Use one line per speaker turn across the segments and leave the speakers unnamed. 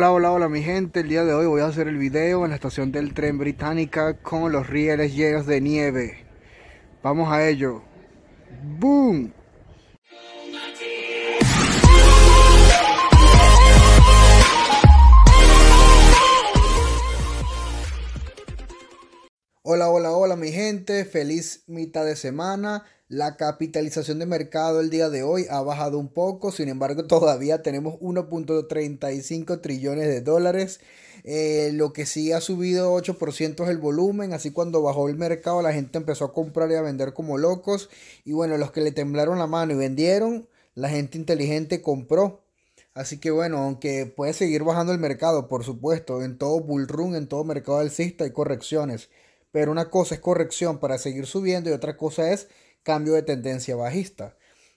Hola, hola, hola mi gente, el día de hoy voy a hacer el video en la estación del tren británica con los rieles llenos de nieve. Vamos a ello. ¡Boom! Hola, hola, hola mi gente, feliz mitad de semana. La capitalización de mercado el día de hoy ha bajado un poco, sin embargo todavía tenemos 1.35 trillones de dólares. Eh, lo que sí ha subido 8% es el volumen, así cuando bajó el mercado la gente empezó a comprar y a vender como locos. Y bueno, los que le temblaron la mano y vendieron, la gente inteligente compró. Así que bueno, aunque puede seguir bajando el mercado, por supuesto, en todo bull run, en todo mercado alcista hay correcciones. Pero una cosa es corrección para seguir subiendo y otra cosa es cambio de tendencia bajista.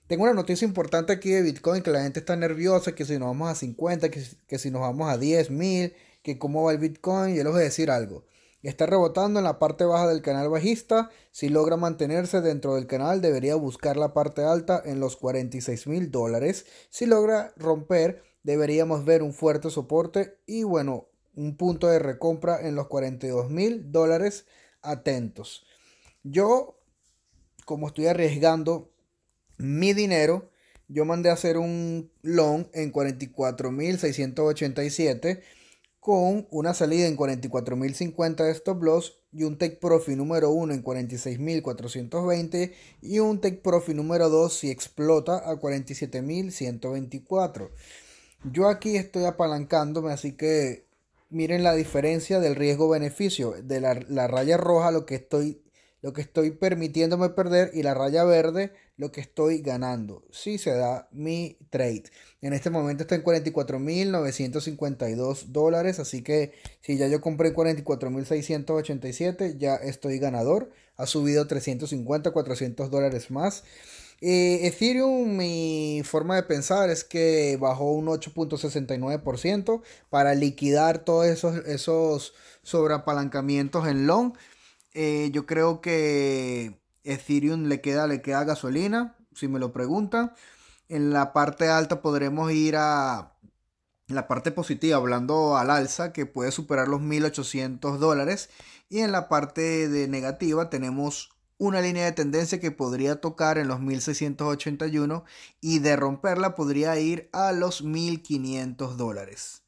Tengo una noticia importante aquí de Bitcoin, que la gente está nerviosa, que si nos vamos a 50, que, que si nos vamos a 10.000. mil, que cómo va el Bitcoin, yo les voy a decir algo. Está rebotando en la parte baja del canal bajista. Si logra mantenerse dentro del canal, debería buscar la parte alta en los 46 mil dólares. Si logra romper, deberíamos ver un fuerte soporte y bueno, un punto de recompra en los 42 mil dólares. Atentos. Yo como estoy arriesgando mi dinero, yo mandé a hacer un long en 44.687 con una salida en 44.050 de stop loss y un take profit número 1 en 46.420 y un take profit número 2 si explota a 47.124. Yo aquí estoy apalancándome, así que miren la diferencia del riesgo-beneficio. De la, raya roja lo que estoy lo que estoy permitiéndome perder y la raya verde, lo que estoy ganando. Si se da mi trade. En este momento está en 44.952 dólares, así que si ya yo compré 44.687, ya estoy ganador. Ha subido 350, 400 dólares más. Eh, Ethereum, mi forma de pensar es que bajó un 8.69% para liquidar todos esos, esos sobreapalancamientos en long. Eh, yo creo que Ethereum le queda, le queda gasolina, si me lo preguntan. En la parte alta podremos ir a la parte positiva, hablando al alza, que puede superar los 1.800 dólares. Y en la parte de negativa tenemos una línea de tendencia que podría tocar en los 1681 y de romperla podría ir a los 1500 dólares.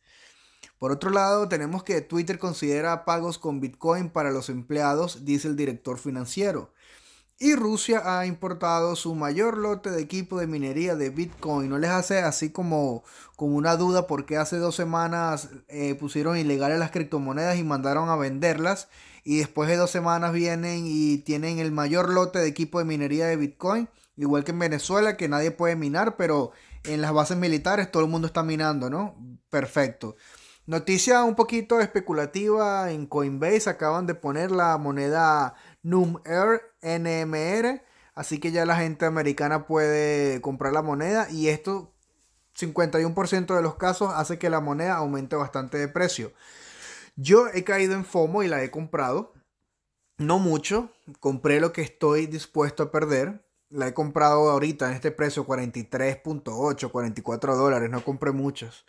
Por otro lado, tenemos que Twitter considera pagos con Bitcoin para los empleados, dice el director financiero. Y Rusia ha importado su mayor lote de equipo de minería de Bitcoin. No les hace así como, una duda porque hace dos semanas eh, pusieron ilegales las criptomonedas y mandaron a venderlas. Y después de dos semanas vienen y tienen el mayor lote de equipo de minería de Bitcoin. Igual que en Venezuela, que nadie puede minar, pero en las bases militares todo el mundo está minando, ¿no? Perfecto. Noticia un poquito especulativa en Coinbase, acaban de poner la moneda NUMR, NMR, así que ya la gente americana puede comprar la moneda y esto 51% de los casos hace que la moneda aumente bastante de precio. Yo he caído en FOMO y la he comprado, no mucho, compré lo que estoy dispuesto a perder. La he comprado ahorita en este precio 43.8, 44 dólares, no compré muchos.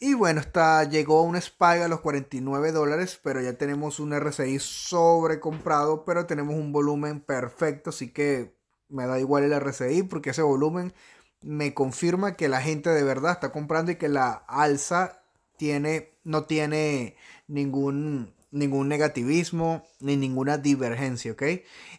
Y bueno, está, llegó un SPY a los 49 dólares, pero ya tenemos un RSI sobrecomprado, pero tenemos un volumen perfecto, así que me da igual el RSI porque ese volumen me confirma que la gente de verdad está comprando y que la alza tiene, no tiene ningún, ningún negativismo ni ninguna divergencia, ¿ok?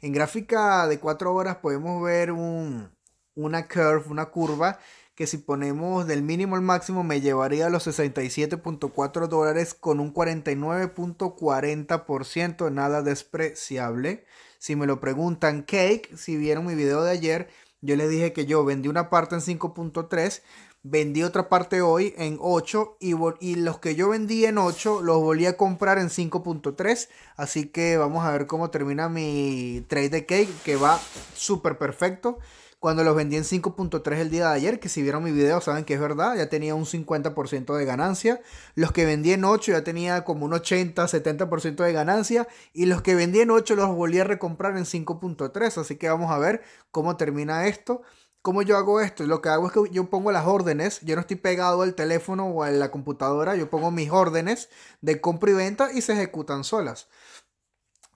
En gráfica de 4 horas podemos ver un, una curve, una curva que si ponemos del mínimo al máximo me llevaría a los 67.4 dólares con un 49.40%, nada despreciable. Si me lo preguntan, Cake, si vieron mi video de ayer, yo les dije que yo vendí una parte en 5.3, vendí otra parte hoy en 8 y, y, los que yo vendí en 8 los volví a comprar en 5.3. Así que vamos a ver cómo termina mi trade de Cake, que va súper perfecto cuando los vendí en 5.3 el día de ayer, que si vieron mi video saben que es verdad, ya tenía un 50% de ganancia. Los que vendí en 8 ya tenía como un 80, 70% de ganancia. Y los que vendí en 8 los volví a recomprar en 5.3. Así que vamos a ver cómo termina esto. ¿Cómo yo hago esto? Lo que hago es que yo pongo las órdenes, yo no estoy pegado al teléfono o a la computadora, yo pongo mis órdenes de compra y venta y se ejecutan solas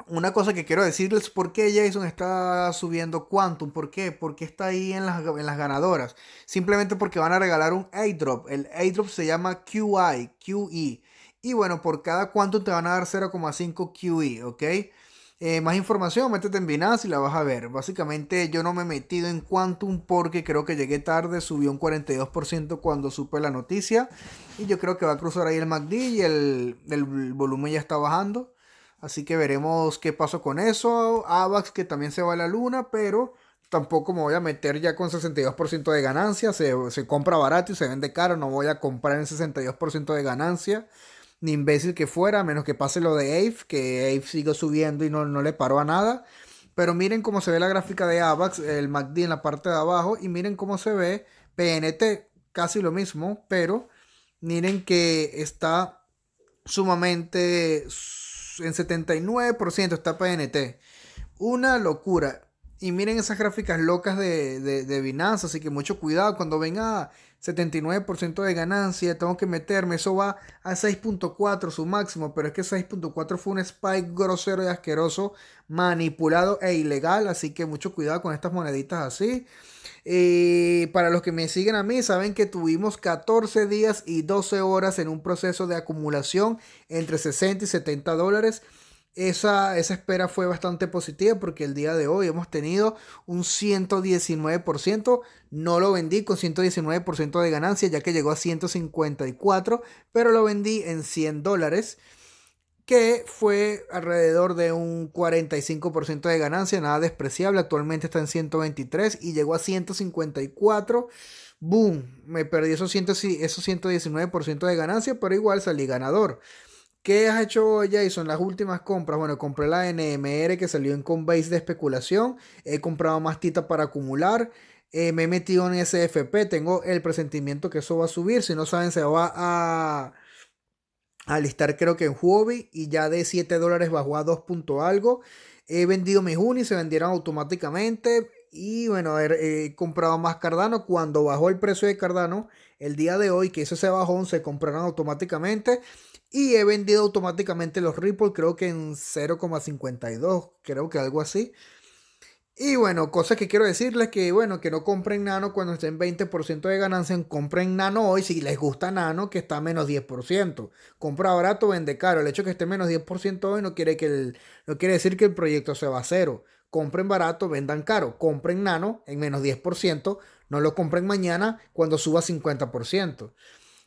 una cosa que quiero decirles, ¿por qué Jason está subiendo Quantum? ¿Por qué? Porque está ahí en las, ganadoras? Simplemente porque van a regalar un A-Drop. El A-Drop se llama QI, QE. Y bueno, por cada Quantum te van a dar 0,5 QE, ¿ok? Eh, más información, métete en Binance y la vas a ver. Básicamente yo no me he metido en Quantum porque creo que llegué tarde, subió un 42% cuando supe la noticia. Y yo creo que va a cruzar ahí el MACD y el, el volumen ya está bajando. Así que veremos qué pasó con eso. AVAX que también se va a la luna, pero tampoco me voy a meter ya con 62% de ganancia. Se, compra barato y se vende caro. No voy a comprar en 62% de ganancia. Ni imbécil que fuera, a menos que pase lo de Ave, que Ave sigue subiendo y no, no le paró a nada. Pero miren cómo se ve la gráfica de AVAX, el MACD en la parte de abajo, y miren cómo se ve PNT, casi lo mismo, pero miren que está sumamente en 79% está PNT. Una locura. Y miren esas gráficas locas de, de, Binance, así que mucho cuidado cuando venga 79% de ganancia, tengo que meterme, eso va a 6.4 su máximo, pero es que 6.4 fue un spike grosero y asqueroso, manipulado e ilegal, así que mucho cuidado con estas moneditas así. Y para los que me siguen a mí, saben que tuvimos 14 días y 12 horas en un proceso de acumulación entre 60 y 70 dólares esa, espera fue bastante positiva porque el día de hoy hemos tenido un 119%. No lo vendí con 119% de ganancia ya que llegó a 154, pero lo vendí en 100 dólares que fue alrededor de un 45% de ganancia, nada despreciable, actualmente está en 123 y llegó a 154. Boom, me perdí esos 119% de ganancia, pero igual salí ganador. ¿Qué has hecho, Jason? Las últimas compras. Bueno, compré la NMR que salió en Coinbase de especulación. He comprado más tita para acumular. Eh, me he metido en SFP. Tengo el presentimiento que eso va a subir. Si no saben, se va a, alistar creo que en Huobi. Y ya de 7 dólares bajó a 2. algo. He vendido mis unis, se vendieron automáticamente. Y bueno, he comprado más Cardano. Cuando bajó el precio de Cardano, el día de hoy que eso se bajó, se comprarán automáticamente. Y he vendido automáticamente los Ripple, creo que en 0,52, creo que algo así. Y bueno, cosas que quiero decirles que bueno, que no compren nano cuando estén 20% de ganancia, compren nano hoy si les gusta nano que está a menos 10%. Compra barato, vende caro. El hecho de que esté menos 10% hoy no quiere que no quiere decir que el proyecto se va a cero. Compren barato, vendan caro. Compren nano en menos 10%, no lo compren mañana cuando suba 50%.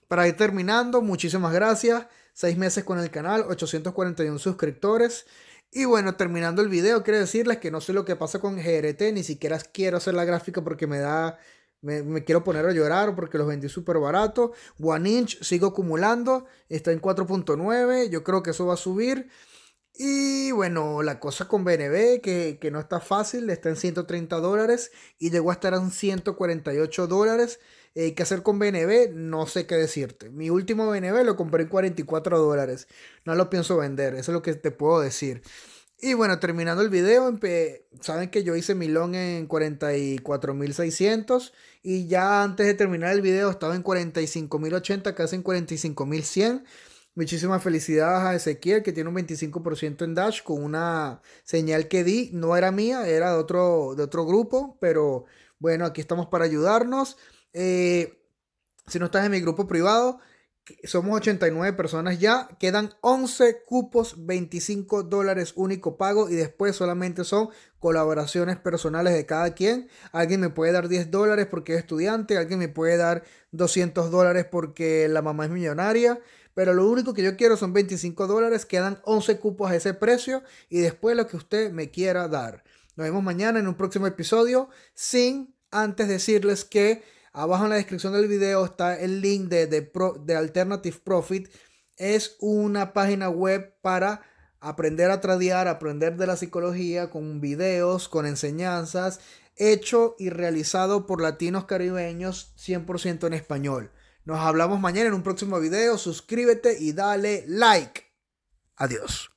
Para ir terminando, muchísimas gracias. Seis meses con el canal, 841 suscriptores. Y bueno, terminando el video, quiero decirles que no sé lo que pasa con GRT, ni siquiera quiero hacer la gráfica porque me da. Me, quiero poner a llorar porque los vendí súper barato. One Inch sigo acumulando, está en 4.9, yo creo que eso va a subir. Y bueno, la cosa con BNB, que, que no está fácil, está en 130 dólares y llegó a estar en 148 dólares. Eh, ¿Qué hacer con BNB? No sé qué decirte. Mi último BNB lo compré en 44 dólares. No lo pienso vender, eso es lo que te puedo decir. Y bueno, terminando el video, saben que yo hice mi long en 44.600 y ya antes de terminar el video estaba en 45.080, casi en 45.100. Muchísimas felicidades a Ezequiel, que tiene un 25% en Dash, con una señal que di, no era mía, era de otro, de otro grupo, pero bueno, aquí estamos para ayudarnos. Eh, si no estás en mi grupo privado, somos 89 personas ya, quedan 11 cupos, 25 dólares único pago y después solamente son colaboraciones personales de cada quien. Alguien me puede dar 10 dólares porque es estudiante, alguien me puede dar 200 dólares porque la mamá es millonaria. Pero lo único que yo quiero son 25 dólares, quedan 11 cupos a ese precio y después lo que usted me quiera dar. Nos vemos mañana en un próximo episodio sin antes decirles que abajo en la descripción del video está el link de, de, de Alternative Profit. Es una página web para aprender a tradear, aprender de la psicología con videos, con enseñanzas, hecho y realizado por latinos caribeños 100% en español. Nos hablamos mañana en un próximo video. Suscríbete y dale like. Adiós.